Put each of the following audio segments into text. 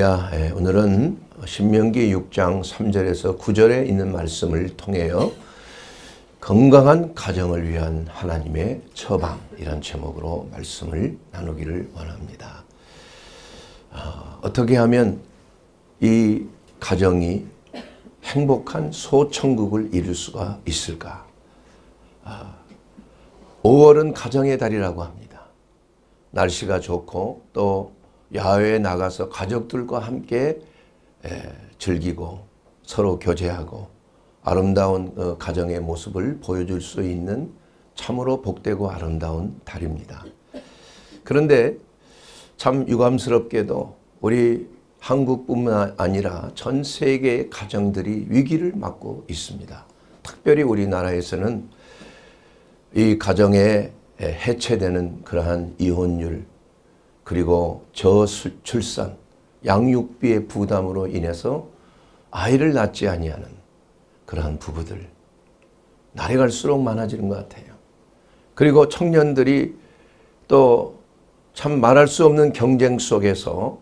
야 예, 오늘은 신명기 6장 3절에서 9절에 있는 말씀을 통해요. 건강한 가정을 위한 하나님의 처방 이런 제목으로 말씀을 나누기를 원합니다. 아, 어, 떻게 하면 이 가정이 행복한 소천국을 이룰 수가 있을까? 어, 아, 5월은 가정의 달이라고 합니다. 날씨가 좋고 또 야외에 나가서 가족들과 함께 예, 즐기고 서로 교제하고 아름다운 어, 가정의 모습을 보여줄 수 있는 참으로 복되고 아름다운 달입니다. 그런데 참 유감스럽게도 우리 한국뿐만 아니라 전 세계의 가정들이 위기를 맞고 있습니다. 특별히 우리나라에서는 이 가정에 예, 해체되는 그러한 이혼율, 그리고 저출산, 양육비의 부담으로 인해서 아이를 낳지 아니하는 그러한 부부들 날이 갈수록 많아지는 것 같아요. 그리고 청년들이 또 참 말할 수 없는 경쟁 속에서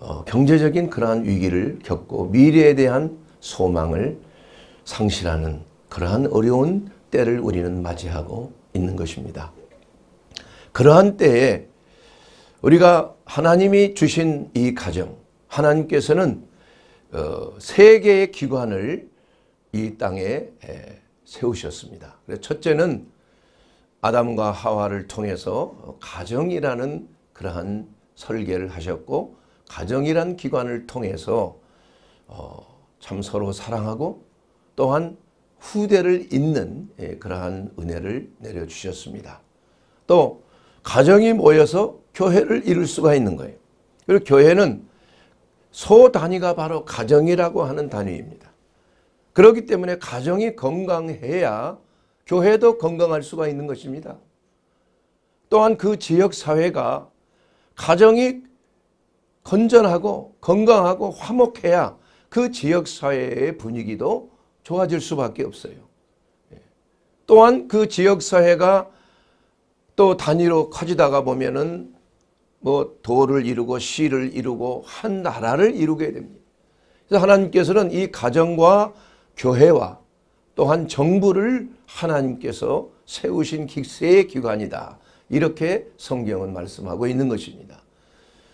어, 경제적인 그러한 위기를 겪고 미래에 대한 소망을 상실하는 그러한 어려운 때를 우리는 맞이하고 있는 것입니다. 그러한 때에 우리가 하나님이 주신 이 가정 하나님께서는 어, 세 개의 기관을 이 땅에 세우셨습니다. 첫째는 아담과 하와를 통해서 가정이라는 그러한 설계를 하셨고 가정이란 기관을 통해서 어, 참 서로 사랑하고 또한 후대를 잇는 예, 그러한 은혜를 내려주셨습니다. 또 가정이 모여서 교회를 이룰 수가 있는 거예요. 그리고 교회는 소 단위가 바로 가정이라고 하는 단위입니다. 그렇기 때문에 가정이 건강해야 교회도 건강할 수가 있는 것입니다. 또한 그 지역 사회가 가정이 건전하고 건강하고 화목해야 그 지역 사회의 분위기도 좋아질 수밖에 없어요. 예. 또한 그 지역 사회가 또 단위로 커지다가 보면은 뭐 도를 이루고 시를 이루고 한 나라를 이루게 됩니다. 그래서 하나님께서는 이 가정과 교회와 또한 정부를 하나님께서 세우신 기세의 기관이다. 이렇게 성경은 말씀하고 있는 것입니다.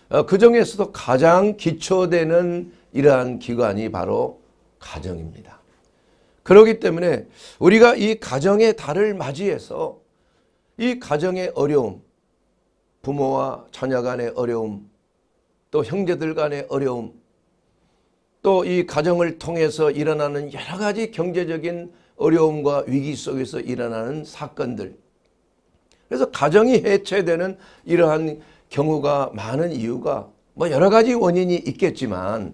어, 그 중에서도 가장 기초되는 이러한 기관이 바로 가정입니다. 그렇기 때문에 우리가 이 가정의 달을 맞이해서 이 가정의 어려움, 부모와 자녀 간의 어려움, 또 형제들 간의 어려움, 또 이 가정을 통해서 일어나는 여러 가지 경제적인 어려움과 위기 속에서 일어나는 사건들. 그래서 가정이 해체되는 이러한 경우가 많은 이유가 뭐 여러 가지 원인이 있겠지만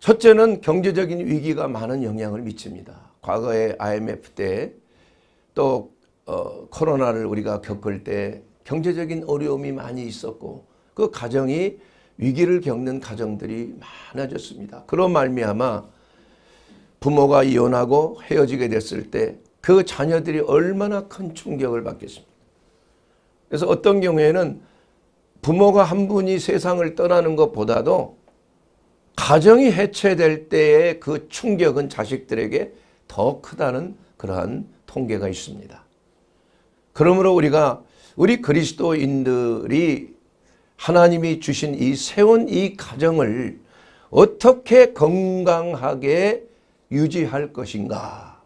첫째는 경제적인 위기가 많은 영향을 미칩니다. 과거에 IMF 때또 어, 코로나를 우리가 겪을 때 경제적인 어려움이 많이 있었고 그 가정이 위기를 겪는 가정들이 많아졌습니다. 그런 말미암아 부모가 이혼하고 헤어지게 됐을 때 그 자녀들이 얼마나 큰 충격을 받겠습니까? 그래서 어떤 경우에는 부모가 한 분이 세상을 떠나는 것보다도 가정이 해체될 때의 그 충격은 자식들에게 더 크다는 그러한 통계가 있습니다. 그러므로 우리가 우리 그리스도인들이 하나님이 주신 이 세운 이 가정을 어떻게 건강하게 유지할 것인가.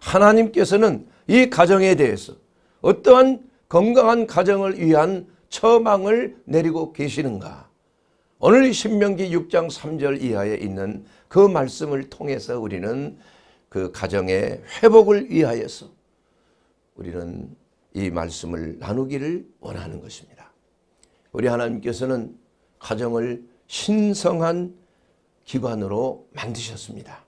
하나님께서는 이 가정에 대해서 어떠한 건강한 가정을 위한 처방을 내리고 계시는가. 오늘 신명기 6장 3절 이하에 있는 그 말씀을 통해서 우리는 그 가정의 회복을 위하여서 우리는 이 말씀을 나누기를 원하는 것입니다. 우리 하나님께서는 가정을 신성한 기관으로 만드셨습니다.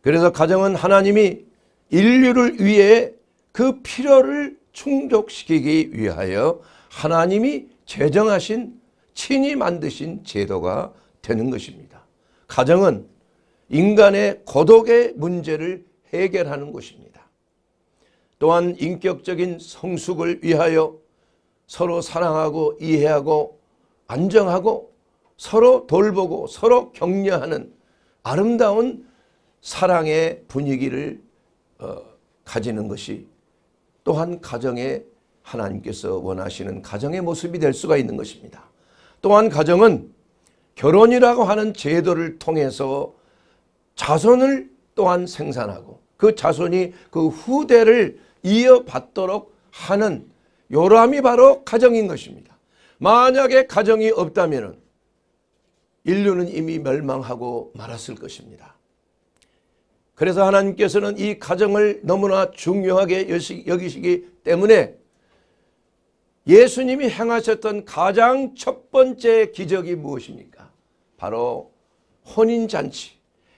그래서 가정은 하나님이 인류를 위해 그 필요를 충족시키기 위하여 하나님이 제정하신 친히 만드신 제도가 되는 것입니다. 가정은 인간의 고독의 문제를 해결하는 곳입니다. 또한 인격적인 성숙을 위하여 서로 사랑하고 이해하고 안정하고 서로 돌보고 서로 격려하는 아름다운 사랑의 분위기를 어, 가지는 것이 또한 가정의 하나님께서 원하시는 가정의 모습이 될 수가 있는 것입니다. 또한 가정은 결혼이라고 하는 제도를 통해서 자손을 또한 생산하고 그 자손이 그 후대를 이어받도록 하는 요람이 바로 가정인 것입니다. 만약에 가정이 없다면 인류는 이미 멸망하고 말았을 것입니다. 그래서 하나님께서는 이 가정을 너무나 중요하게 여기시기 때문에 예수님이 행하셨던 가장 첫 번째 기적이 무엇입니까? 바로 혼인잔치,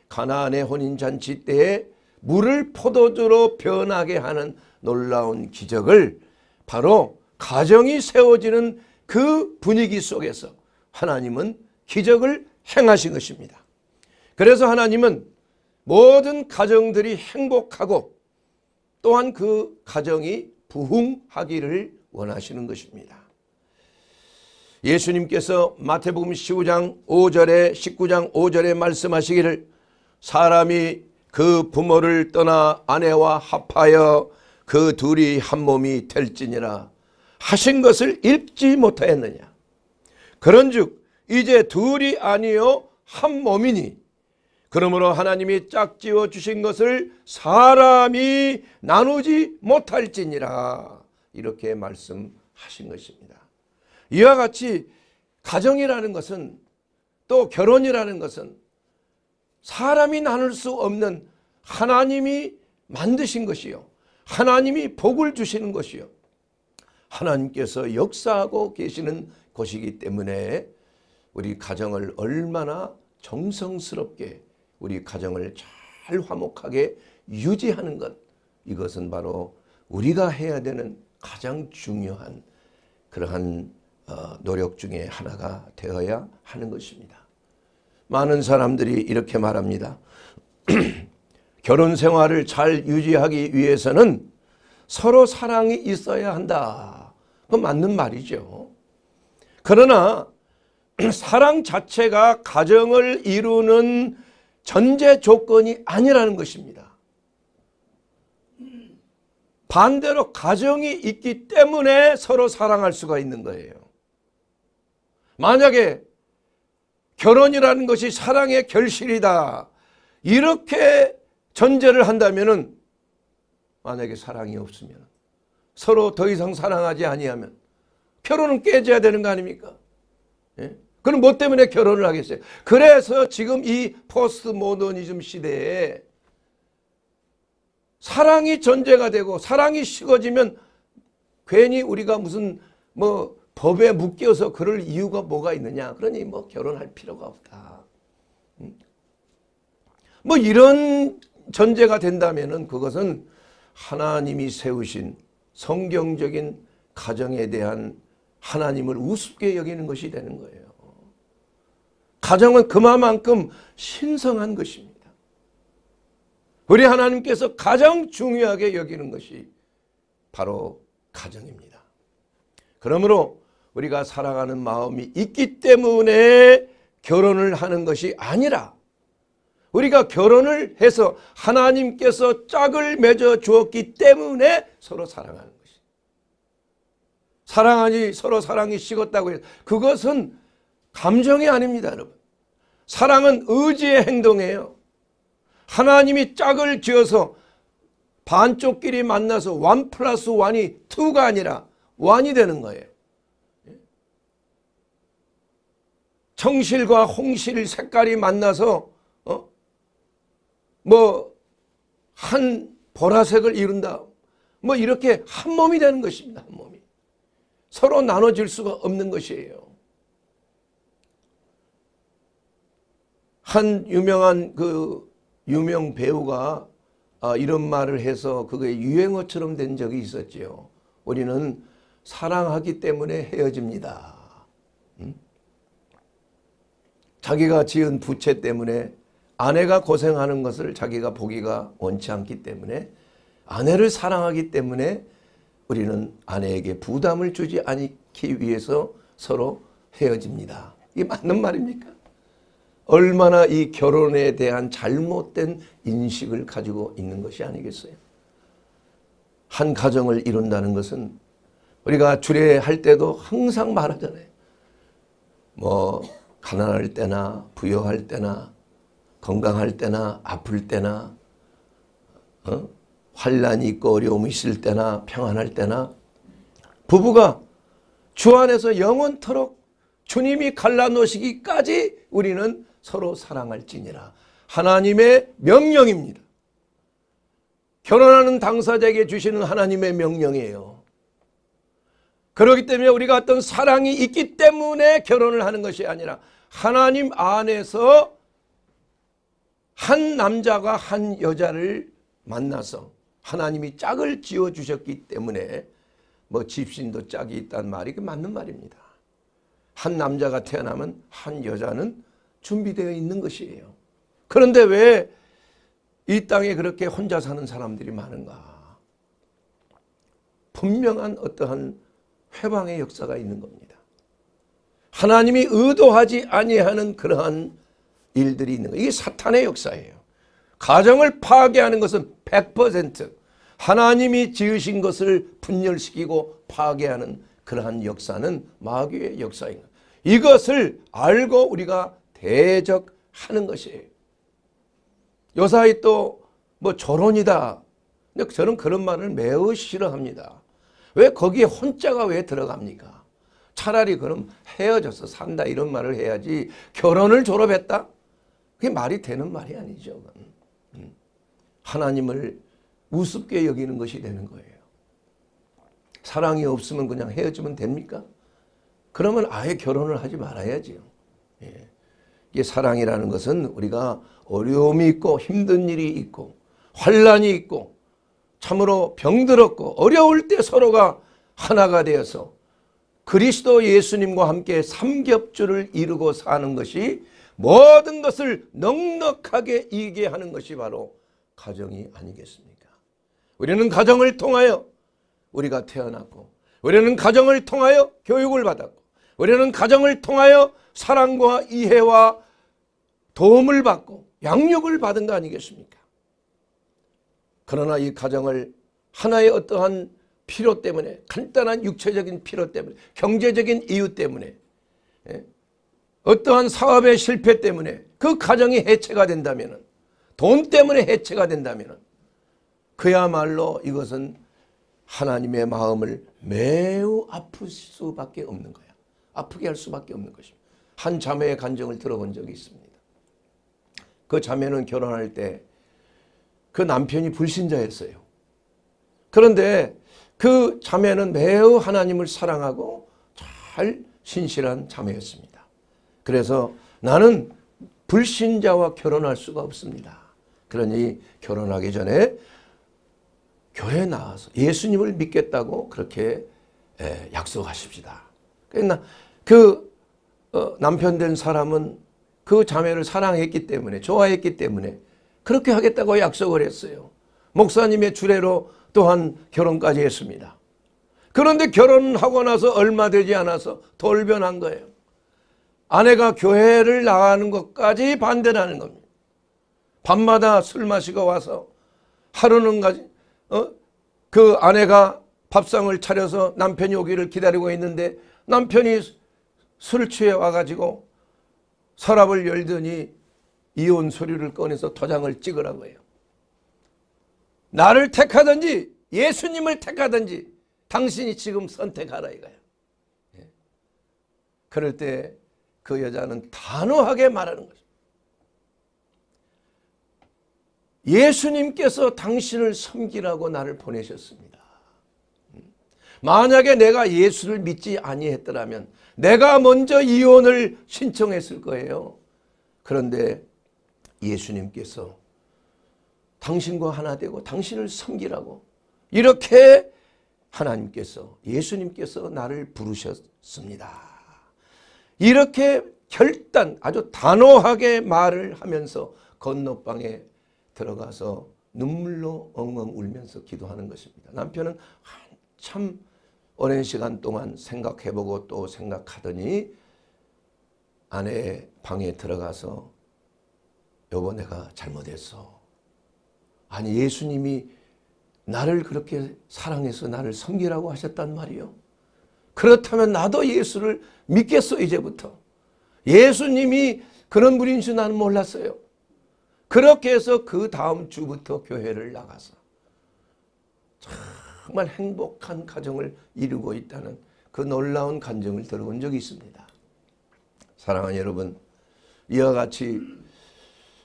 가나안의 혼인잔치 때에 물을 포도주로 변하게 하는 놀라운 기적을 바로 가정이 세워지는 그 분위기 속에서 하나님은 기적을 행하신 것입니다. 그래서 하나님은 모든 가정들이 행복하고 또한 그 가정이 부흥하기를 원하시는 것입니다. 예수님께서 마태복음 15장 5절에 19장 5절에 말씀하시기를 사람이 그 부모를 떠나 아내와 합하여 그 둘이 한 몸이 될지니라 하신 것을 읽지 못하였느냐 그런즉 이제 둘이 아니요 한 몸이니 그러므로 하나님이 짝지어 주신 것을 사람이 나누지 못할지니라 이렇게 말씀하신 것입니다. 이와 같이 가정이라는 것은 또 결혼이라는 것은 사람이 나눌 수 없는 하나님이 만드신 것이요. 하나님이 복을 주시는 것이요. 하나님께서 역사하고 계시는 것이기 때문에 우리 가정을 얼마나 정성스럽게 우리 가정을 잘 화목하게 유지하는 것 이것은 바로 우리가 해야 되는 가장 중요한 그러한 어, 노력 중에 하나가 되어야 하는 것입니다. 많은 사람들이 이렇게 말합니다. 결혼 생활을 잘 유지하기 위해서는 서로 사랑이 있어야 한다. 그 맞는 말이죠. 그러나 사랑 자체가 가정을 이루는 전제 조건이 아니라는 것입니다. 반대로 가정이 있기 때문에 서로 사랑할 수가 있는 거예요. 만약에 결혼이라는 것이 사랑의 결실이다. 이렇게 전제를 한다면은 만약에 사랑이 없으면 서로 더 이상 사랑하지 아니하면 결혼은 깨져야 되는 거 아닙니까? 예? 그럼 뭐 때문에 결혼을 하겠어요? 그래서 지금 이 포스트 모더니즘 시대에 사랑이 전제가 되고 사랑이 식어지면 괜히 우리가 무슨 뭐 법에 묶여서 그럴 이유가 뭐가 있느냐. 그러니 뭐 결혼할 필요가 없다. 음? 뭐 이런 전제가 된다면 그것은 하나님이 세우신 성경적인 가정에 대한 하나님을 우습게 여기는 것이 되는 거예요. 가정은 그만큼 신성한 것입니다. 우리 하나님께서 가장 중요하게 여기는 것이 바로 가정입니다. 그러므로 우리가 살아가는 마음이 있기 때문에 결혼을 하는 것이 아니라 우리가 결혼을 해서 하나님께서 짝을 맺어 주었기 때문에 서로 사랑하는 것이 사랑하니 서로 사랑이 식었다고 해서 그것은 감정이 아닙니다 여러분. 사랑은 의지의 행동이에요. 하나님이 짝을 지어서 반쪽끼리 만나서 원 플러스 원이 2가 아니라 원이 되는 거예요. 청실과 홍실 색깔이 만나서 뭐한 보라색을 이룬다. 뭐 이렇게 한 몸이 되는 것입니다. 한 몸이. 서로 나눠질 수가 없는 것이에요. 한 유명한 그 유명 배우가 아, 이런 말을 해서 그게 유행어처럼 된 적이 있었지요. 우리는 사랑하기 때문에 헤어집니다. 음? 자기가 지은 부채 때문에 아내가 고생하는 것을 자기가 보기가 원치 않기 때문에 아내를 사랑하기 때문에 우리는 아내에게 부담을 주지 않기 위해서 서로 헤어집니다. 이게 맞는 말입니까? 얼마나 이 결혼에 대한 잘못된 인식을 가지고 있는 것이 아니겠어요? 한 가정을 이룬다는 것은 우리가 주례할 때도 항상 말하잖아요. 뭐 가난할 때나 부여할 때나 건강할 때나 아플 때나 어? 환란이 있고 어려움이 있을 때나 평안할 때나 부부가 주 안에서 영원토록 주님이 갈라놓으시기까지 우리는 서로 사랑할지니라 하나님의 명령입니다. 결혼하는 당사자에게 주시는 하나님의 명령이에요. 그렇기 때문에 우리가 어떤 사랑이 있기 때문에 결혼을 하는 것이 아니라 하나님 안에서 한 남자가 한 여자를 만나서 하나님이 짝을 지어 주셨기 때문에 뭐 집신도 짝이 있단 말이 그 맞는 말입니다. 한 남자가 태어나면 한 여자는 준비되어 있는 것이에요. 그런데 왜 이 땅에 그렇게 혼자 사는 사람들이 많은가? 분명한 어떠한 회방의 역사가 있는 겁니다. 하나님이 의도하지 아니하는 그러한 일들이 있는 거예요. 이게 사탄의 역사예요. 가정을 파괴하는 것은 100% 하나님이 지으신 것을 분열시키고 파괴하는 그러한 역사는 마귀의 역사인 것. 이것을 알고 우리가 대적하는 것이에요. 요사이 또뭐 결혼이다. 근데 저는 그런 말을 매우 싫어합니다. 왜 거기에 혼자가 왜 들어갑니까? 차라리 그럼 헤어져서 산다 이런 말을 해야지 결혼을 졸업했다? 그게 말이 되는 말이 아니죠. 음. 음. 하나님을 우습게 여기는 것이 되는 거예요. 사랑이 없으면 그냥 헤어지면 됩니까? 그러면 아예 결혼을 하지 말아야지요. 예. 이게 사랑이라는 것은 우리가 어려움이 있고 힘든 일이 있고 환란이 있고 참으로 병들었고 어려울 때 서로가 하나가 되어서 그리스도 예수님과 함께 삼겹줄을 이루고 사는 것이 모든 것을 넉넉하게 이기게 하는 것이 바로 가정이 아니겠습니까? 우리는 가정을 통하여 우리가 태어났고 우리는 가정을 통하여 교육을 받았고 우리는 가정을 통하여 사랑과 이해와 도움을 받고 양육을 받은 거 아니겠습니까? 그러나 이 가정을 하나의 어떠한 필요 때문에 간단한 육체적인 필요 때문에 경제적인 이유 때문에 예, 어떠한 사업의 실패 때문에 그 가정이 해체가 된다면 돈 때문에 해체가 된다면 그야말로 이것은 하나님의 마음을 매우 아플 수밖에 없는 거야. 아프게 할 수밖에 없는 것입니다. 한 자매의 간정을 들어본 적이 있습니다. 그 자매는 결혼할 때 그 남편이 불신자였어요. 그런데 그 자매는 매우 하나님을 사랑하고 잘 신실한 자매였습니다. 그래서 나는 불신자와 결혼할 수가 없습니다. 그러니 결혼하기 전에 교회 나와서 예수님을 믿겠다고 그렇게 예, 약속하십시다. 그러니까 그 어, 남편 된 사람은 그 자매를 사랑했기 때문에 좋아했기 때문에 그렇게 하겠다고 약속을 했어요. 목사님의 주례로 또한 결혼까지 했습니다. 그런데 결혼하고 나서 얼마 되지 않아서 돌변한 거예요. 아내가 교회를 나가는 것까지 반대라는 겁니다. 밤마다 술 마시고 와서 하루는 가지 어? 그 아내가 밥상을 차려서 남편이 오기를 기다리고 있는데 남편이 술 취해 와가지고 서랍을 열더니 이혼 서류를 꺼내서 도장을 찍으라고 해요. 나를 택하든지 예수님을 택하든지 당신이 지금 선택하라 이거예요. 예. 그럴 때그 여자는 단호하게 말하는 것입니다. 예수님께서 당신을 섬기라고 나를 보내셨습니다. 만약에 내가 예수를 믿지 아니했더라면 내가 먼저 이혼을 신청했을 거예요. 그런데 예수님께서 당신과 하나 되고 당신을 섬기라고 이렇게 하나님께서 예수님께서 나를 부르셨습니다. 이렇게 결단 아주 단호하게 말을 하면서 건너방에 들어가서 눈물로 엉엉 울면서 기도하는 것입니다. 남편은 한참 오랜 시간 동안 생각해보고 또 생각하더니 아내의 방에 들어가서 여보 내가 잘못했어. 아니 예수님이 나를 그렇게 사랑해서 나를 섬기라고 하셨단 말이요. 그렇다면 나도 예수를 믿겠어 이제부터. 예수님이 그런 분인 줄 나는 몰랐어요. 그렇게 해서 그 다음 주부터 교회를 나가서 정말 행복한 가정을 이루고 있다는 그 놀라운 간증을 들어본 적이 있습니다. 사랑하는 여러분 이와 같이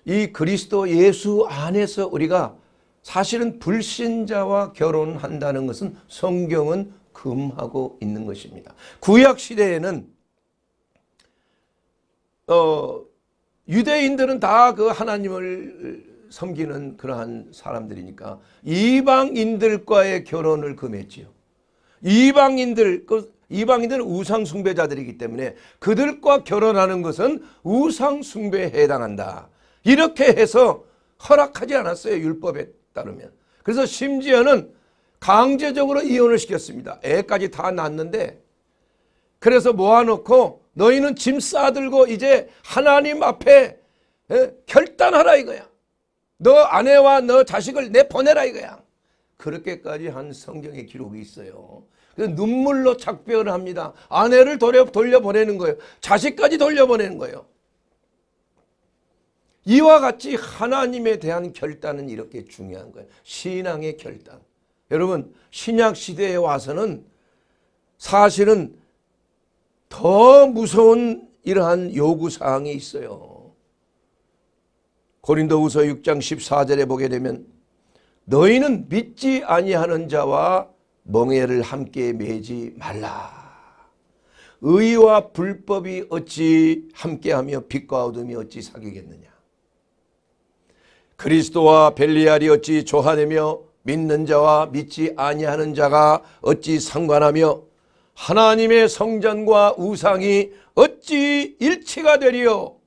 이 그리스도 예수 안에서 우리가 사실은 불신자와 결혼한다는 것은 성경은 금하고 있는 것입니다. 구약 시대에는 어, 유대인들은 다 그 하나님을 섬기는 그러한 사람들이니까 이방인들과의 결혼을 금했지요. 이방인들 그 이방인들은 우상 숭배자들이기 때문에 그들과 결혼하는 것은 우상 숭배에 해당한다. 이렇게 해서 허락하지 않았어요. 율법에 따르면. 그래서 심지어는 강제적으로 이혼을 시켰습니다. 애까지 다 낳았는데 그래서 모아놓고 너희는 짐 싸들고 이제 하나님 앞에 결단하라 이거야. 너 아내와 너 자식을 내보내라 이거야. 그렇게까지 한 성경의 기록이 있어요. 그래서 눈물로 작별을 합니다. 아내를 돌려, 돌려보내는 거예요. 자식까지 돌려보내는 거예요. 이와 같이 하나님에 대한 결단은 이렇게 중요한 거예요. 신앙의 결단. 여러분 신약 시대에 와서는 사실은 더 무서운 이러한 요구사항이 있어요. 고린도후서 6장 14절에 보게 되면 너희는 믿지 아니하는 자와 멍해를 함께 매지 말라. 의와 불법이 어찌 함께하며 빛과 어둠이 어찌 사귀겠느냐. 그리스도와 벨리알이 어찌 조화되며 믿는 자와 믿지 아니하는 자가 어찌 상관하며 하나님의 성전과 우상이 어찌 일치가 되리요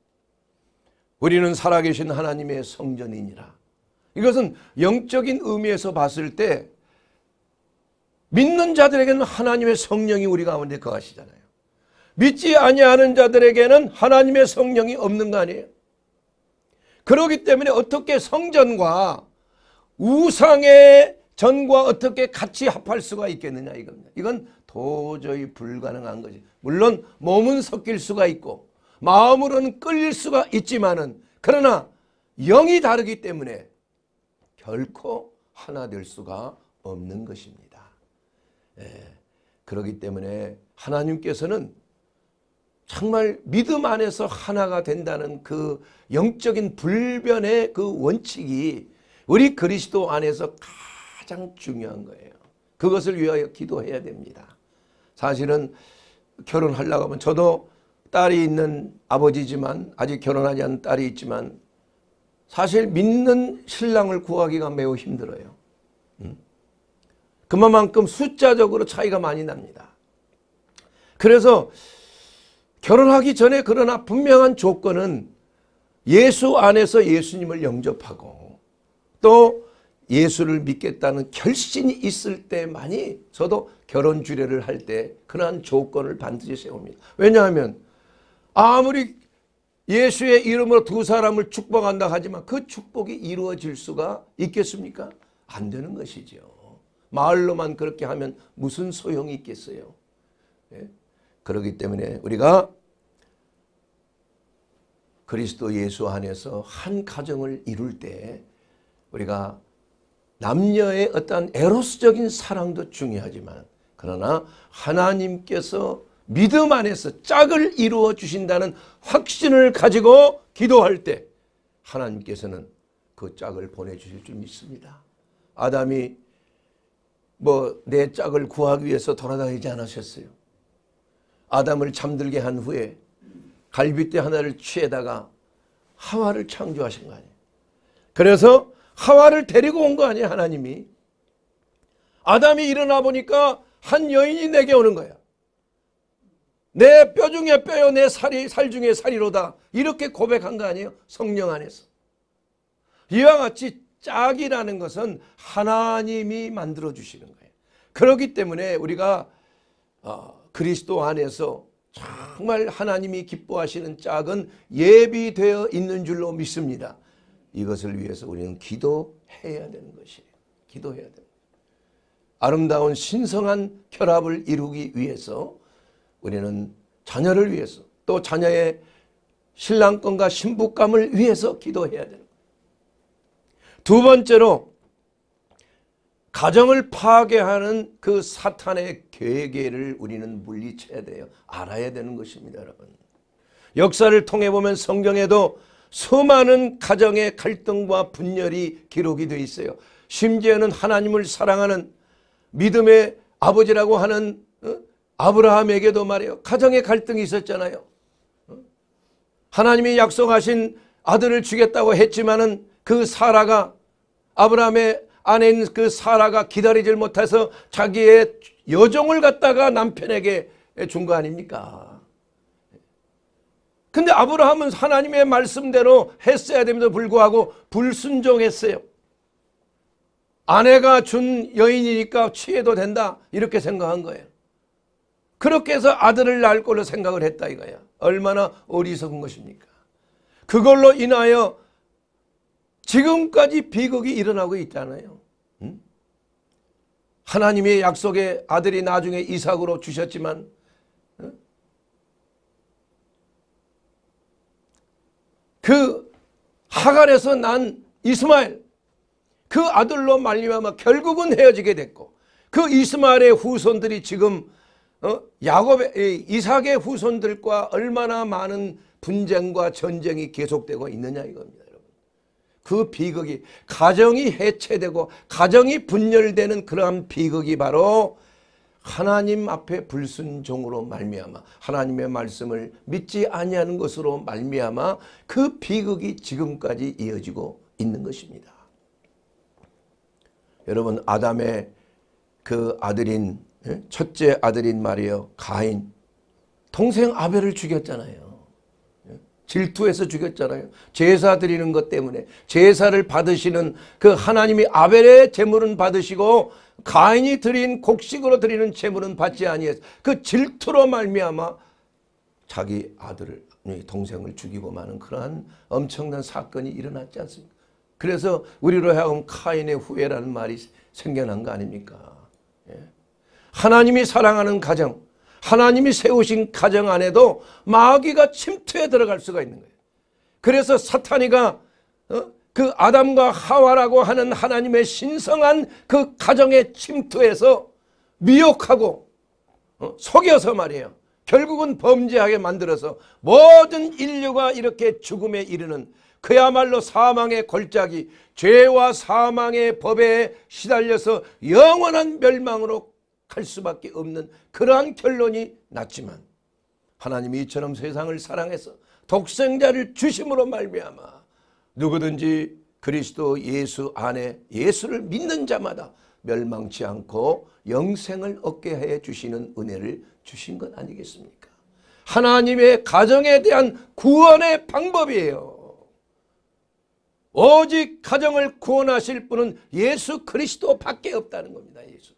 우리는 살아계신 하나님의 성전이니라 이것은 영적인 의미에서 봤을 때 믿는 자들에게는 하나님의 성령이 우리 가운데 거하시잖아요 믿지 아니하는 자들에게는 하나님의 성령이 없는 거 아니에요 그러기 때문에 어떻게 성전과 우상의 전과 어떻게 같이 합할 수가 있겠느냐 이겁니다. 이건 도저히 불가능한 거지. 물론 몸은 섞일 수가 있고 마음으로는 끌릴 수가 있지만은 그러나 영이 다르기 때문에 결코 하나 될 수가 없는 것입니다. 예. 그러기 때문에 하나님께서는 정말 믿음 안에서 하나가 된다는 그 영적인 불변의 그 원칙이 우리 그리스도 안에서 가장 중요한 거예요. 그것을 위하여 기도해야 됩니다. 사실은 결혼하려고 하면 저도 딸이 있는 아버지지만 아직 결혼하지 않은 딸이 있지만 사실 믿는 신랑을 구하기가 매우 힘들어요. 음. 그만큼 숫자적으로 차이가 많이 납니다. 그래서 결혼하기 전에 그러나 분명한 조건은 예수 안에서 예수님을 영접하고 또 예수를 믿겠다는 결심이 있을 때만이 저도 결혼 주례를 할 때 그러한 조건을 반드시 세웁니다. 왜냐하면 아무리 예수의 이름으로 두 사람을 축복한다 하지만 그 축복이 이루어질 수가 있겠습니까? 안 되는 것이지 말로만 그렇게 하면 무슨 소용이 있겠어요. 예? 그렇기 때문에 우리가 그리스도 예수 안에서 한 가정을 이룰 때 우리가 남녀의 어떤 에로스적인 사랑도 중요하지만 그러나 하나님께서 믿음 안에서 짝을 이루어 주신다는 확신을 가지고 기도할 때 하나님께서는 그 짝을 보내주실 줄 믿습니다. 아담이 뭐 내 짝을 구하기 위해서 돌아다니지 않으셨어요. 아담을 잠들게 한 후에 갈빗대 하나를 취해다가 하와를 창조하신 거 아니에요. 그래서 하와를 데리고 온 거 아니에요 하나님이. 아담이 일어나 보니까 한 여인이 내게 오는 거야. 내 뼈 중에 뼈요 내 살이 살 중에 살이로다. 이렇게 고백한 거 아니에요 성령 안에서. 이와 같이 짝이라는 것은 하나님이 만들어 주시는 거예요. 그렇기 때문에 우리가 어, 그리스도 안에서 정말 하나님이 기뻐하시는 짝은 예비되어 있는 줄로 믿습니다. 이것을 위해서 우리는 기도해야 되는 것이에요. 기도해야 됩니다. 아름다운 신성한 결합을 이루기 위해서 우리는 자녀를 위해서 또 자녀의 신랑감과 신부감을 위해서 기도해야 되는 거예요. 두 번째로 가정을 파괴하는 그 사탄의 괴계를 우리는 물리쳐야 돼요. 알아야 되는 것입니다, 여러분. 역사를 통해 보면 성경에도 수많은 가정의 갈등과 분열이 기록이 되어 있어요. 심지어는 하나님을 사랑하는 믿음의 아버지라고 하는 어? 아브라함에게도 말이에요. 가정의 갈등이 있었잖아요. 어? 하나님이 약속하신 아들을 주겠다고 했지만은 그 사라가 아브라함의 아내인 그 사라가 기다리질 못해서 자기의 여종을 갖다가 남편에게 준 거 아닙니까? 근데 아브라함은 하나님의 말씀대로 했어야 됨에도 불구하고 불순종했어요. 아내가 준 여인이니까 취해도 된다 이렇게 생각한 거예요. 그렇게 해서 아들을 낳을 걸로 생각을 했다 이거야. 얼마나 어리석은 것입니까? 그걸로 인하여 지금까지 비극이 일어나고 있잖아요. 음? 하나님의 약속의 아들이 나중에 이삭으로 주셨지만 그 하갈에서 난 이스마엘 그 아들로 말미암아 결국은 헤어지게 됐고 그 이스마엘의 후손들이 지금 어? 야곱의 이삭의 후손들과 얼마나 많은 분쟁과 전쟁이 계속되고 있느냐 이겁니다. 여러분. 그 비극이 가정이 해체되고 가정이 분열되는 그러한 비극이 바로 하나님 앞에 불순종으로 말미암아 하나님의 말씀을 믿지 아니하는 것으로 말미암아 그 비극이 지금까지 이어지고 있는 것입니다. 여러분 아담의 그 아들인 예? 첫째 아들인 말이요 가인 동생 아벨을 죽였잖아요. 질투해서 죽였잖아요. 제사 드리는 것 때문에 제사를 받으시는 그 하나님이 아벨의 제물은 받으시고 가인이 드린 곡식으로 드리는 제물은 받지 아니해서 그 질투로 말미암아 자기 아들을 동생을 죽이고 마는 그러한 엄청난 사건이 일어났지 않습니까? 그래서 우리로 하여금 카인의 후회라는 말이 생겨난 거 아닙니까? 예. 하나님이 사랑하는 가정 하나님이 세우신 가정 안에도 마귀가 침투에 들어갈 수가 있는 거예요. 그래서 사탄이가 어? 그 아담과 하와라고 하는 하나님의 신성한 그 가정의 침투에서 미혹하고 어? 속여서 말이에요. 결국은 범죄하게 만들어서 모든 인류가 이렇게 죽음에 이르는 그야말로 사망의 골짜기 죄와 사망의 법에 시달려서 영원한 멸망으로 갈 수밖에 없는 그러한 결론이 났지만 하나님이 이처럼 세상을 사랑해서 독생자를 주심으로 말미암아 누구든지 그리스도 예수 안에 예수를 믿는 자마다 멸망치 않고 영생을 얻게 해 주시는 은혜를 주신 건 아니겠습니까? 하나님의 가정에 대한 구원의 방법이에요. 오직 가정을 구원하실 분은 예수 그리스도 밖에 없다는 겁니다. 예수.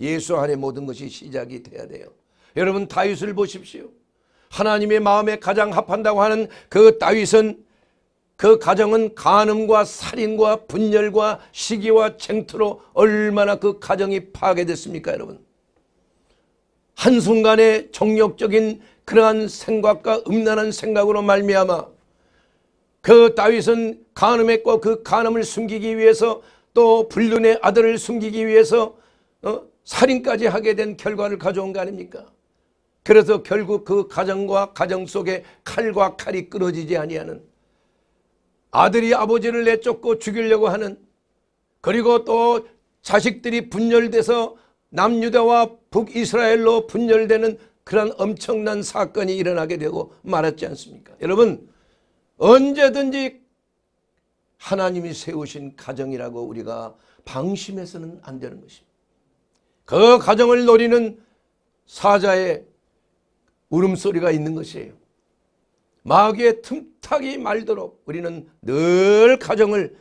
예수 안에 모든 것이 시작이 돼야 돼요. 여러분 다윗을 보십시오. 하나님의 마음에 가장 합한다고 하는 그 다윗은 그 가정은 간음과 살인과 분열과 시기와 쟁투로 얼마나 그 가정이 파괴됐습니까 여러분. 한순간에 정력적인 그러한 생각과 음란한 생각으로 말미암아 그 다윗은 간음했고 그 간음을 숨기기 위해서 또 불륜의 아들을 숨기기 위해서 어? 살인까지 하게 된 결과를 가져온 거 아닙니까? 그래서 결국 그 가정과 가정 속에 칼과 칼이 끊어지지 아니하는 아들이 아버지를 내쫓고 죽이려고 하는 그리고 또 자식들이 분열돼서 남유다와 북이스라엘로 분열되는 그런 엄청난 사건이 일어나게 되고 말았지 않습니까? 여러분 언제든지 하나님이 세우신 가정이라고 우리가 방심해서는 안 되는 것입니다. 그 가정을 노리는 사자의 울음소리가 있는 것이에요. 마귀의 틈타기 말도록 우리는 늘 가정을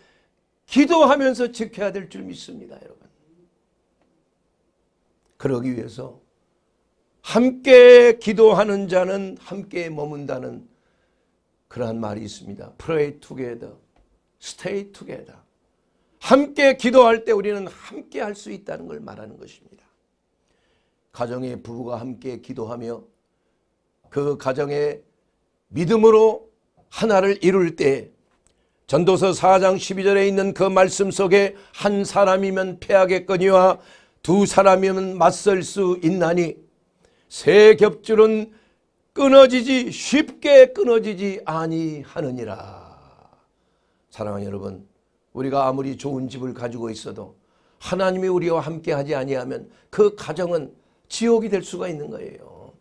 기도하면서 지켜야 될 줄 믿습니다. 여러분. 그러기 위해서 함께 기도하는 자는 함께 머문다는 그러한 말이 있습니다. Pray together. Stay together. 함께 기도할 때 우리는 함께 할 수 있다는 걸 말하는 것입니다. 가정의 부부가 함께 기도하며 그 가정의 믿음으로 하나를 이룰 때 전도서 4장 12절에 있는 그 말씀 속에 한 사람이면 패하겠거니와 두 사람이면 맞설 수 있나니 세 겹줄은 끊어지지 쉽게 끊어지지 아니하느니라. 사랑하는 여러분 우리가 아무리 좋은 집을 가지고 있어도 하나님이 우리와 함께 하지 아니하면 그 가정은 지옥이 될 수가 있는 거예요.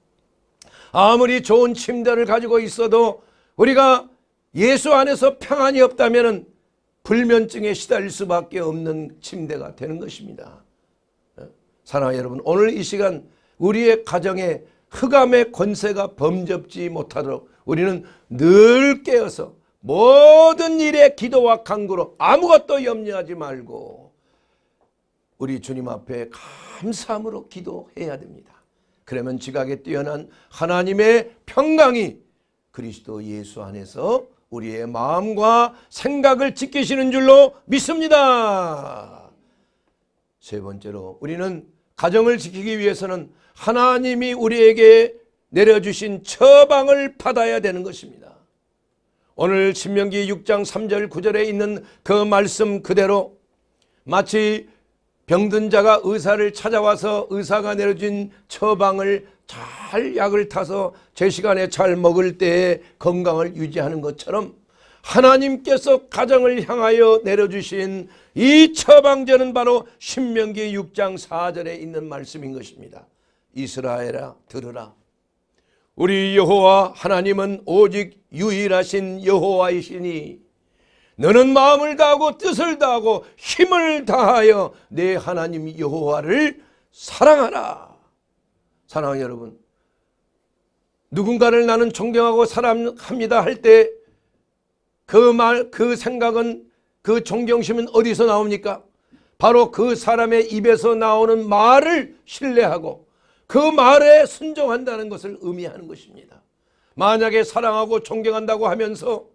아무리 좋은 침대를 가지고 있어도 우리가 예수 안에서 평안이 없다면 불면증에 시달릴 수밖에 없는 침대가 되는 것입니다. 예? 사랑하 여러분 오늘 이 시간 우리의 가정에 흑암의 권세가 범접지 못하도록 우리는 늘 깨어서 모든 일에 기도와 간구로 아무것도 염려하지 말고 우리 주님 앞에 감사함으로 기도해야 됩니다. 그러면 지각에 뛰어난 하나님의 평강이 그리스도 예수 안에서 우리의 마음과 생각을 지키시는 줄로 믿습니다. 세 번째로 우리는 가정을 지키기 위해서는 하나님이 우리에게 내려주신 처방을 받아야 되는 것입니다. 오늘 신명기 6장 3절 9절에 있는 그 말씀 그대로 마치 병든 자가 의사를 찾아와서 의사가 내려준 처방을 잘 약을 타서 제 시간에 잘 먹을 때에 건강을 유지하는 것처럼 하나님께서 가정을 향하여 내려주신 이 처방전은 바로 신명기 6장 4절에 있는 말씀인 것입니다. 이스라엘아 들으라. 우리 여호와 하나님은 오직 유일하신 여호와이시니 너는 마음을 다하고 뜻을 다하고 힘을 다하여 내 하나님 여호와를 사랑하라. 사랑하는 여러분 누군가를 나는 존경하고 사랑합니다 할 때 그 말, 그 생각은 그 존경심은 어디서 나옵니까? 바로 그 사람의 입에서 나오는 말을 신뢰하고 그 말에 순종한다는 것을 의미하는 것입니다. 만약에 사랑하고 존경한다고 하면서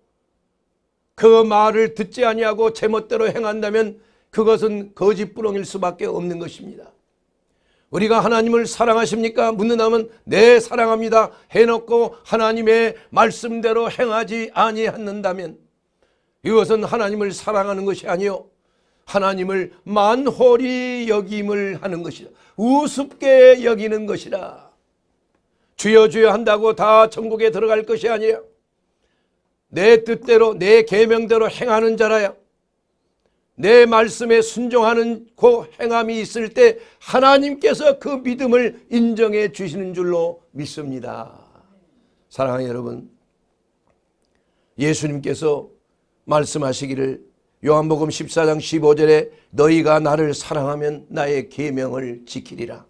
그 말을 듣지 아니하고 제멋대로 행한다면 그것은 거짓부렁일 수밖에 없는 것입니다. 우리가 하나님을 사랑하십니까? 묻는다면 네 사랑합니다 해놓고 하나님의 말씀대로 행하지 아니한다면 이것은 하나님을 사랑하는 것이 아니요 하나님을 만홀히 여김을 하는 것이다. 우습게 여기는 것이라. 주여 주여 한다고 다 천국에 들어갈 것이 아니에요. 내 뜻대로 내 계명대로 행하는 자라야 내 말씀에 순종하는 그 행함이 있을 때 하나님께서 그 믿음을 인정해 주시는 줄로 믿습니다. 사랑하는 여러분 예수님께서 말씀하시기를 요한복음 14장 15절에 너희가 나를 사랑하면 나의 계명을 지키리라.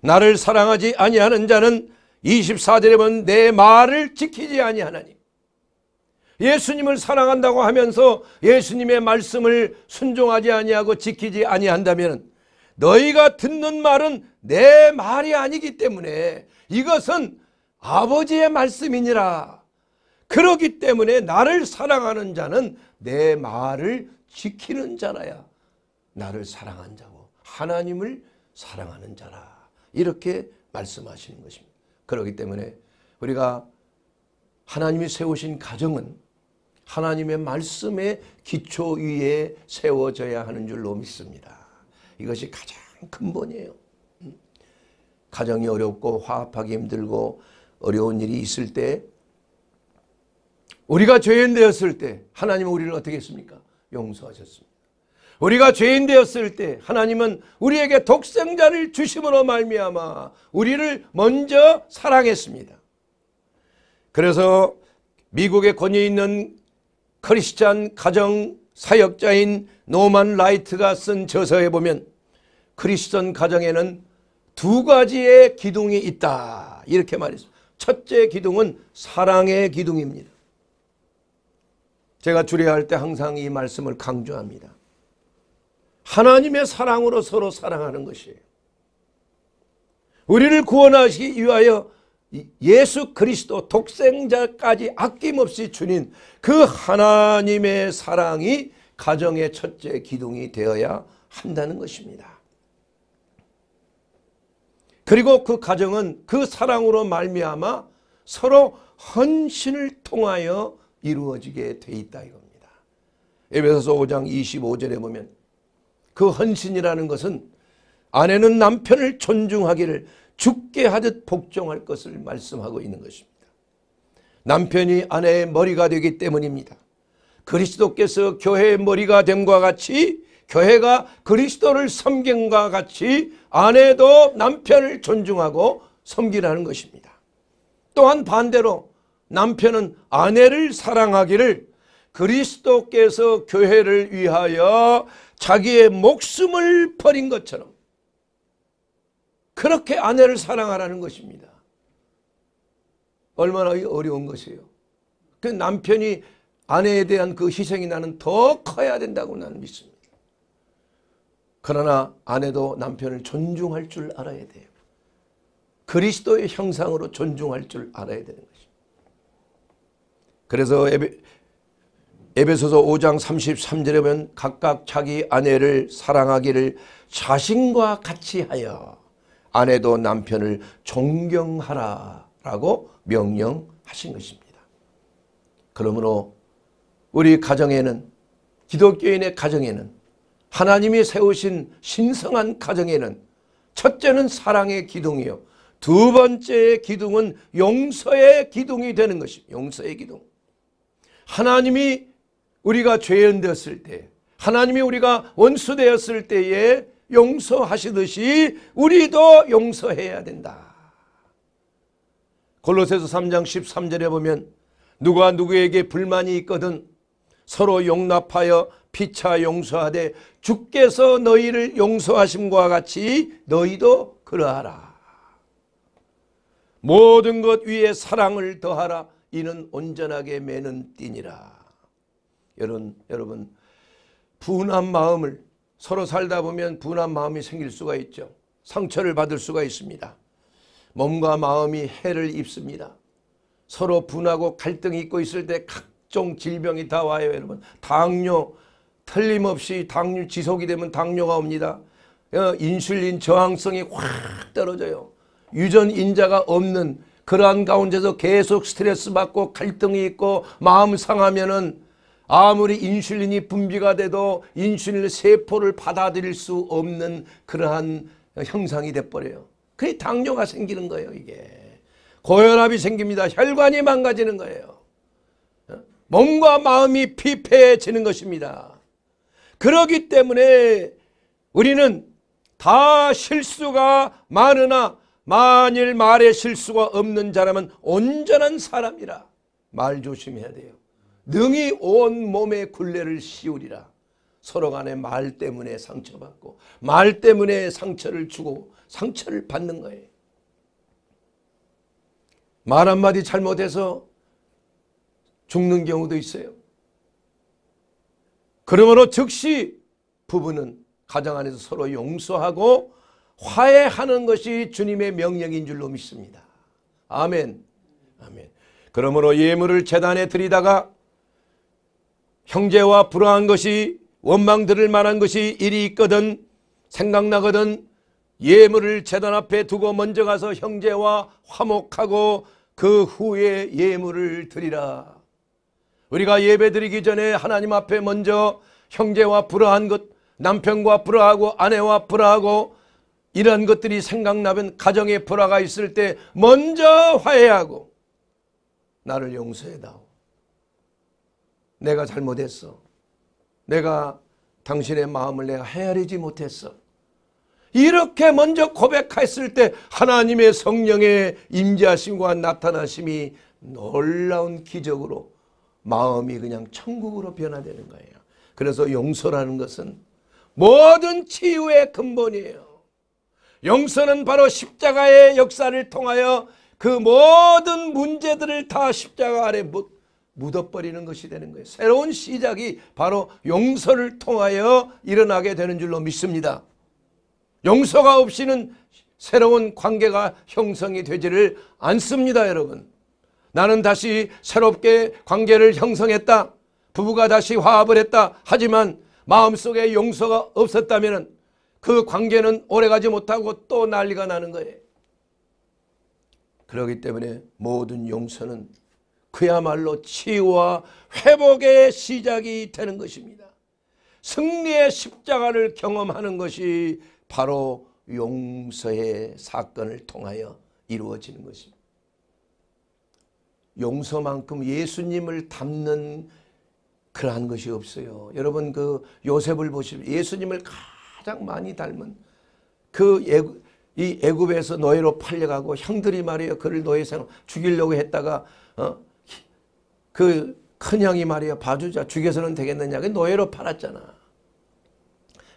나를 사랑하지 아니하는 자는 24절에 보면 내 말을 지키지 아니하나니 예수님을 사랑한다고 하면서 예수님의 말씀을 순종하지 아니하고 지키지 아니한다면 너희가 듣는 말은 내 말이 아니기 때문에 이것은 아버지의 말씀이니라. 그러기 때문에 나를 사랑하는 자는 내 말을 지키는 자라야. 나를 사랑한 자고 하나님을 사랑하는 자라. 이렇게 말씀하시는 것입니다. 그렇기 때문에 우리가 하나님이 세우신 가정은 하나님의 말씀의 기초 위에 세워져야 하는 줄로 믿습니다. 이것이 가장 근본이에요. 음. 가정이 어렵고 화합하기 힘들고 어려운 일이 있을 때 우리가 죄인 되었을 때 하나님은 우리를 어떻게 했습니까? 용서하셨습니다. 우리가 죄인 되었을 때 하나님은 우리에게 독생자를 주심으로 말미암아 우리를 먼저 사랑했습니다. 그래서 미국에 권위 있는 크리스찬 가정 사역자인 노만 라이트가 쓴 저서에 보면 크리스천 가정에는 두 가지의 기둥이 있다 이렇게 말했습니다. 첫째 기둥은 사랑의 기둥입니다. 제가 주례할 때 항상 이 말씀을 강조합니다. 하나님의 사랑으로 서로 사랑하는 것이에요. 우리를 구원하시기 위하여 예수 그리스도 독생자까지 아낌없이 주는 그 하나님의 사랑이 가정의 첫째 기둥이 되어야 한다는 것입니다. 그리고 그 가정은 그 사랑으로 말미암아 서로 헌신을 통하여 이루어지게 돼 있다 이겁니다. 에베소서 5장 25절에 보면 그 헌신이라는 것은 아내는 남편을 존중하기를 죽게 하듯 복종할 것을 말씀하고 있는 것입니다. 남편이 아내의 머리가 되기 때문입니다. 그리스도께서 교회의 머리가 됨과 같이 교회가 그리스도를 섬김과 같이 아내도 남편을 존중하고 섬기라는 것입니다. 또한 반대로 남편은 아내를 사랑하기를 그리스도께서 교회를 위하여 자기의 목숨을 버린 것처럼 그렇게 아내를 사랑하라는 것입니다. 얼마나 어려운 것이에요. 그 남편이 아내에 대한 그 희생이 나는 더 커야 된다고 나는 믿습니다. 그러나 아내도 남편을 존중할 줄 알아야 돼요. 그리스도의 형상으로 존중할 줄 알아야 되는 것입니다. 그래서 에베, 에베소서 5장 33절에 보면 각각 자기 아내를 사랑하기를 자신과 같이 하여 아내도 남편을 존경하라라고 명령하신 것입니다. 그러므로 우리 가정에는 기독교인의 가정에는 하나님이 세우신 신성한 가정에는 첫째는 사랑의 기둥이요. 두 번째의 기둥은 용서의 기둥이 되는 것입니다. 용서의 기둥. 하나님이 우리가 죄인 되었을 때 하나님이 우리가 원수 되었을 때에 용서하시듯이 우리도 용서해야 된다. 골로새서 3장 13절에 보면 누가 누구에게 불만이 있거든 서로 용납하여 피차 용서하되 주께서 너희를 용서하심과 같이 너희도 그러하라. 모든 것 위에 사랑을 더하라. 이는 온전하게 매는 띠니라. 여러분, 여러분 분한 마음을 서로 살다 보면 분한 마음이 생길 수가 있죠. 상처를 받을 수가 있습니다. 몸과 마음이 해를 입습니다. 서로 분하고 갈등이 있고 있을 때 각종 질병이 다 와요 여러분. 당뇨 틀림없이 당뇨 지속이 되면 당뇨가 옵니다. 어, 인슐린 저항성이 확 떨어져요. 유전 인자가 없는 그러한 가운데서 계속 스트레스 받고 갈등이 있고 마음 상하면은 아무리 인슐린이 분비가 돼도 인슐린 세포를 받아들일 수 없는 그러한 형상이 돼버려요. 그게 당뇨가 생기는 거예요 이게. 고혈압이 생깁니다. 혈관이 망가지는 거예요. 몸과 마음이 피폐해지는 것입니다. 그러기 때문에 우리는 다 실수가 많으나 만일 말에 실수가 없는 자라면 온전한 사람이라 말 조심해야 돼요. 능히 온 몸에 굴레를 씌우리라. 서로 간에 말 때문에 상처받고 말 때문에 상처를 주고 상처를 받는 거예요. 말 한마디 잘못해서 죽는 경우도 있어요. 그러므로 즉시 부부는 가정 안에서 서로 용서하고 화해하는 것이 주님의 명령인 줄로 믿습니다. 아멘. 아멘. 그러므로 예물을 재단에 드리다가 형제와 불화한 것이 원망 들을 만한 것이 일이 있거든 생각나거든 예물을 재단 앞에 두고 먼저 가서 형제와 화목하고 그 후에 예물을 드리라. 우리가 예배드리기 전에 하나님 앞에 먼저 형제와 불화한 것, 남편과 불화하고 아내와 불화하고 이런 것들이 생각나면 가정에 불화가 있을 때 먼저 화해하고 나를 용서해다오. 내가 잘못했어. 내가 당신의 마음을 내가 헤아리지 못했어. 이렇게 먼저 고백했을 때 하나님의 성령의 임재하심과 나타나심이 놀라운 기적으로 마음이 그냥 천국으로 변화되는 거예요. 그래서 용서라는 것은 모든 치유의 근본이에요. 용서는 바로 십자가의 역사를 통하여 그 모든 문제들을 다 십자가 아래 묻 묻어버리는 것이 되는 거예요. 새로운 시작이 바로 용서를 통하여 일어나게 되는 줄로 믿습니다. 용서가 없이는 새로운 관계가 형성이 되지를 않습니다, 여러분. 나는 다시 새롭게 관계를 형성했다. 부부가 다시 화합을 했다. 하지만 마음속에 용서가 없었다면 그 관계는 오래가지 못하고 또 난리가 나는 거예요. 그렇기 때문에 모든 용서는 그야말로 치유와 회복의 시작이 되는 것입니다. 승리의 십자가를 경험하는 것이 바로 용서의 사건을 통하여 이루어지는 것입니다. 용서만큼 예수님을 닮는 그러한 것이 없어요. 여러분 그 요셉을 보시면 예수님을 가장 많이 닮은 그 애굽, 이 애굽에서 노예로 팔려가고 형들이 말이에요. 그를 노예생 죽이려고 했다가 어? 그 큰형이 말이야 봐주자 죽여서는 되겠느냐 그 노예로 팔았잖아.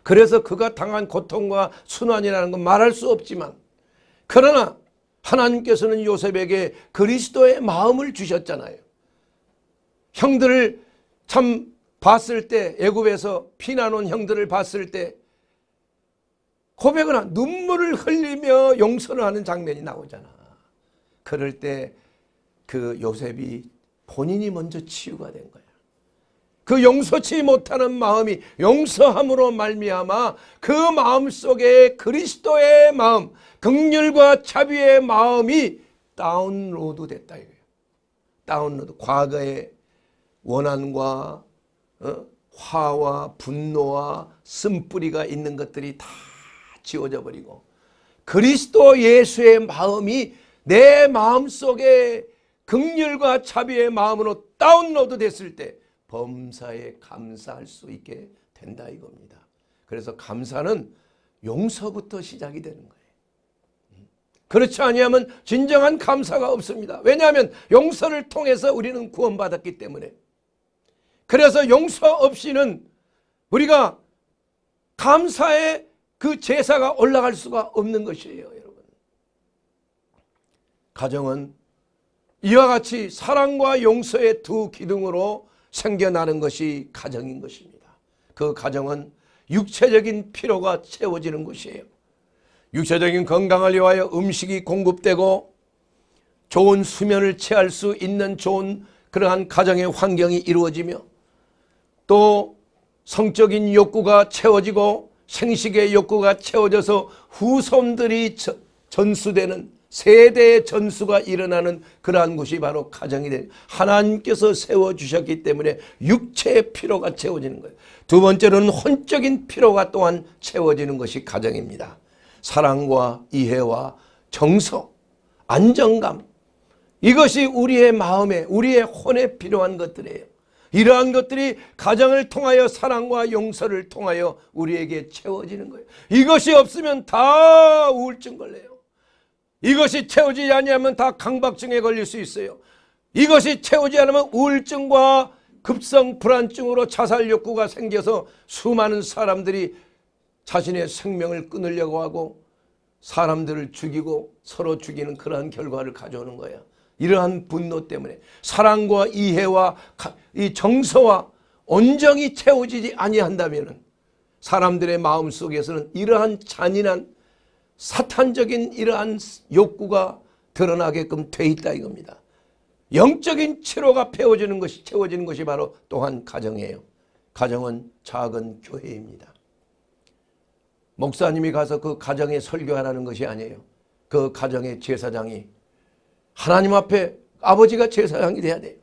그래서 그가 당한 고통과 순환이라는 건 말할 수 없지만 그러나 하나님께서는 요셉에게 그리스도의 마음을 주셨잖아요. 형들을 참 봤을 때 애굽에서 피난 온 형들을 봤을 때 고백을 한 눈물을 흘리며 용서를 하는 장면이 나오잖아. 그럴 때 그 요셉이 본인이 먼저 치유가 된 거예요. 그 용서치 못하는 마음이 용서함으로 말미암아 그 마음 속에 그리스도의 마음, 긍휼과 자비의 마음이 다운로드 됐다 이거예요. 다운로드 과거의 원한과 어? 화와 분노와 쓴뿌리가 있는 것들이 다 지워져 버리고 그리스도 예수의 마음이 내 마음 속에 극렬과 자비의 마음으로 다운로드 됐을 때 범사에 감사할 수 있게 된다 이겁니다. 그래서 감사는 용서부터 시작이 되는 거예요. 그렇지 아니하면 진정한 감사가 없습니다. 왜냐하면 용서를 통해서 우리는 구원받았기 때문에. 그래서 용서 없이는 우리가 감사의 그 제사가 올라갈 수가 없는 것이에요. 여러분. 가정은 이와 같이 사랑과 용서의 두 기둥으로 생겨나는 것이 가정인 것입니다. 그 가정은 육체적인 필요가 채워지는 것이에요. 육체적인 건강을 위하여 음식이 공급되고 좋은 수면을 취할 수 있는 좋은 그러한 가정의 환경이 이루어지며 또 성적인 욕구가 채워지고 생식의 욕구가 채워져서 후손들이 전수되는 세대의 전수가 일어나는 그러한 곳이 바로 가정이 돼 하나님께서 세워주셨기 때문에 육체의 피로가 채워지는 거예요. 두 번째로는 혼적인 피로가 또한 채워지는 것이 가정입니다. 사랑과 이해와 정서, 안정감 이것이 우리의 마음에 우리의 혼에 필요한 것들이에요. 이러한 것들이 가정을 통하여 사랑과 용서를 통하여 우리에게 채워지는 거예요. 이것이 없으면 다 우울증 걸려요. 이것이 채우지 아니하면 다 강박증에 걸릴 수 있어요. 이것이 채우지 않으면 우울증과 급성 불안증으로 자살 욕구가 생겨서 수많은 사람들이 자신의 생명을 끊으려고 하고 사람들을 죽이고 서로 죽이는 그러한 결과를 가져오는 거예요. 이러한 분노 때문에 사랑과 이해와 이 정서와 온정이 채워지지 아니한다면 사람들의 마음속에서는 이러한 잔인한 사탄적인 이러한 욕구가 드러나게끔 돼 있다 이겁니다. 영적인 치료가 채워지는 것이 채워지는 것이 바로 또한 가정이에요. 가정은 작은 교회입니다. 목사님이 가서 그 가정에 설교하라는 것이 아니에요. 그 가정의 제사장이 하나님 앞에 아버지가 제사장이 돼야 돼요.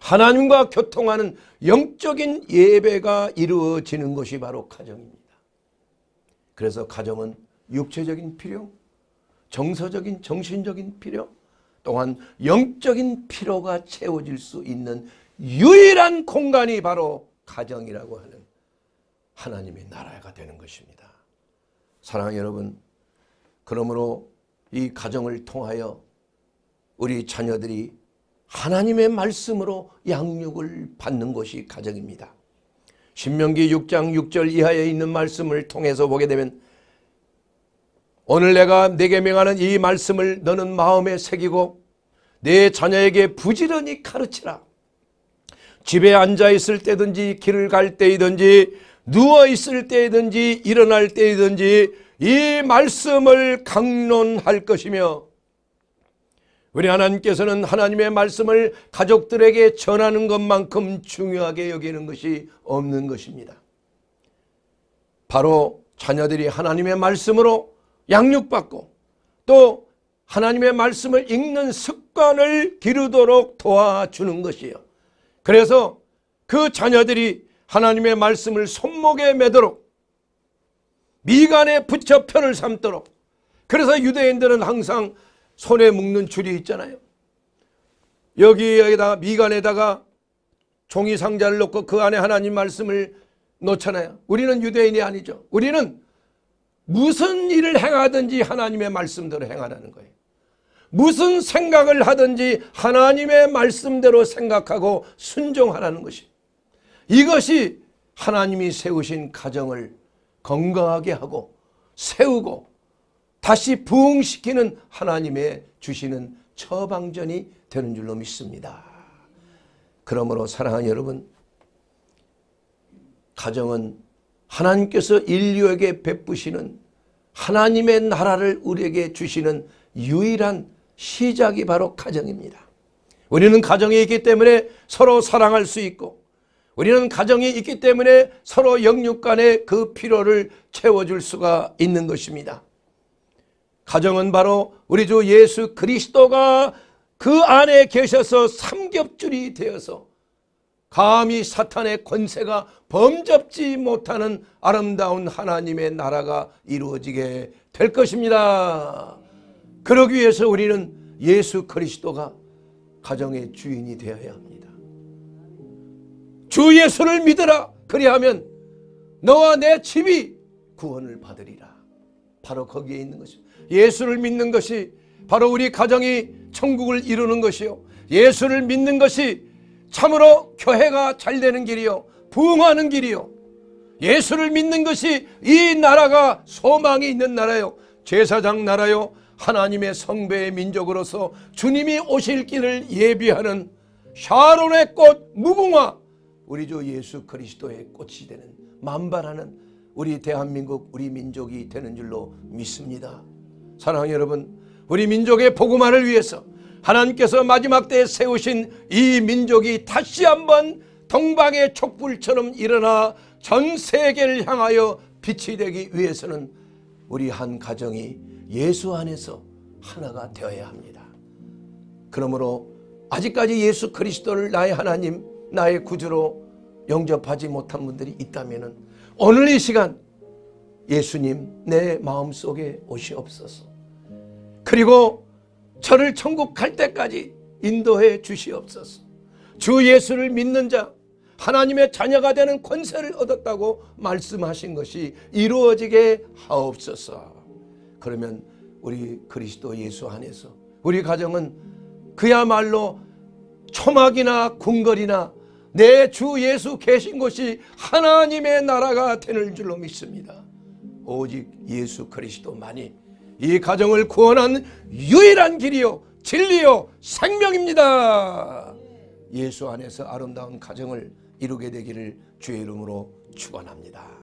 하나님과 교통하는 영적인 예배가 이루어지는 것이 바로 가정입니다. 그래서 가정은 육체적인 필요, 정서적인, 정신적인 필요, 또한 영적인 필요가 채워질 수 있는 유일한 공간이 바로 가정이라고 하는 하나님의 나라가 되는 것입니다. 사랑하는 여러분, 그러므로 이 가정을 통하여 우리 자녀들이 하나님의 말씀으로 양육을 받는 것이 가정입니다. 신명기 6장 6절 이하에 있는 말씀을 통해서 보게 되면 오늘 내가 내게 명하는 이 말씀을 너는 마음에 새기고 내 자녀에게 부지런히 가르치라. 집에 앉아 있을 때든지 길을 갈 때이든지 누워 있을 때이든지 일어날 때이든지 이 말씀을 강론할 것이며 우리 하나님께서는 하나님의 말씀을 가족들에게 전하는 것만큼 중요하게 여기는 것이 없는 것입니다. 바로 자녀들이 하나님의 말씀으로 양육받고 또 하나님의 말씀을 읽는 습관을 기르도록 도와주는 것이에요. 그래서 그 자녀들이 하나님의 말씀을 손목에 매도록 미간에 붙여 편을 삼도록 그래서 유대인들은 항상 손에 묶는 줄이 있잖아요. 여기에다가 미간에다가 종이 상자를 놓고 그 안에 하나님 말씀을 놓잖아요. 우리는 유대인이 아니죠. 우리는 무슨 일을 행하든지 하나님의 말씀대로 행하라는 거예요. 무슨 생각을 하든지 하나님의 말씀대로 생각하고 순종하라는 것이 이것이 하나님이 세우신 가정을 건강하게 하고 세우고 다시 부흥시키는 하나님의 주시는 처방전이 되는 줄로 믿습니다. 그러므로 사랑하는 여러분 가정은 하나님께서 인류에게 베푸시는 하나님의 나라를 우리에게 주시는 유일한 시작이 바로 가정입니다. 우리는 가정이 있기 때문에 서로 사랑할 수 있고 우리는 가정이 있기 때문에 서로 영육 간의 그 필요를 채워줄 수가 있는 것입니다. 가정은 바로 우리 주 예수 그리스도가 그 안에 계셔서 삼겹줄이 되어서 감히 사탄의 권세가 범접지 못하는 아름다운 하나님의 나라가 이루어지게 될 것입니다. 그러기 위해서 우리는 예수 그리스도가 가정의 주인이 되어야 합니다. 주 예수를 믿으라. 그리하면 너와 내 집이 구원을 받으리라. 바로 거기에 있는 것입니다. 예수를 믿는 것이 바로 우리 가정이 천국을 이루는 것이요. 예수를 믿는 것이 참으로 교회가 잘 되는 길이요. 부흥하는 길이요. 예수를 믿는 것이 이 나라가 소망이 있는 나라요. 제사장 나라요. 하나님의 성배의 민족으로서 주님이 오실 길을 예비하는 샤론의 꽃 무궁화 우리 주 예수 그리스도의 꽃이 되는 만발하는 우리 대한민국 우리 민족이 되는 줄로 믿습니다. 사랑하는 여러분 우리 민족의 복음화를 위해서 하나님께서 마지막 때에 세우신 이 민족이 다시 한번 동방의 촛불처럼 일어나 전 세계를 향하여 빛이 되기 위해서는 우리 한 가정이 예수 안에서 하나가 되어야 합니다. 그러므로 아직까지 예수 그리스도를 나의 하나님 나의 구주로 영접하지 못한 분들이 있다면 오늘 이 시간 예수님 내 마음속에 오시옵소서 그리고 저를 천국 갈 때까지 인도해 주시옵소서. 주 예수를 믿는 자 하나님의 자녀가 되는 권세를 얻었다고 말씀하신 것이 이루어지게 하옵소서. 그러면 우리 그리스도 예수 안에서 우리 가정은 그야말로 초막이나 궁궐이나 내 주 예수 계신 곳이 하나님의 나라가 되는 줄로 믿습니다. 오직 예수 그리스도만이 이 가정을 구원한 유일한 길이요 진리요 생명입니다. 예수 안에서 아름다운 가정을 이루게 되기를 주의 이름으로 축원합니다.